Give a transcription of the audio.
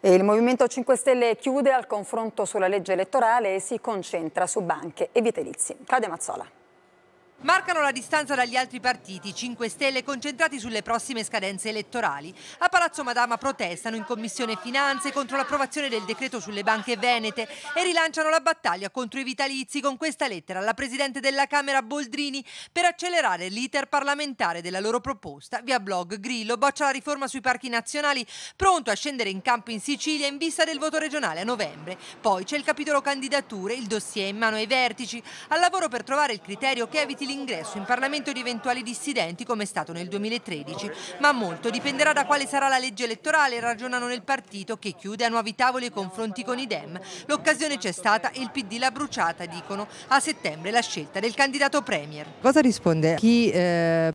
Eh, il Movimento 5 Stelle chiude al confronto sulla legge elettorale e si concentra su banche e vitalizi. Claudia Mazzola. Marcano la distanza dagli altri partiti, 5 Stelle concentrati sulle prossime scadenze elettorali. A Palazzo Madama protestano in Commissione Finanze contro l'approvazione del decreto sulle banche venete e rilanciano la battaglia contro i vitalizi con questa lettera alla Presidente della Camera Boldrini per accelerare l'iter parlamentare della loro proposta. Via blog Grillo boccia la riforma sui parchi nazionali, pronto a scendere in campo in Sicilia in vista del voto regionale a novembre. Poi c'è il capitolo candidature, il dossier in mano ai vertici, al lavoro per trovare il criterio che eviti l'ingresso in Parlamento di eventuali dissidenti come è stato nel 2013, ma molto dipenderà da quale sarà la legge elettorale, ragionano nel partito che chiude a nuovi tavoli e confronti con i Dem. L'occasione c'è stata e il PD l'ha bruciata, dicono, a settembre la scelta del candidato Premier. Cosa risponde chi eh,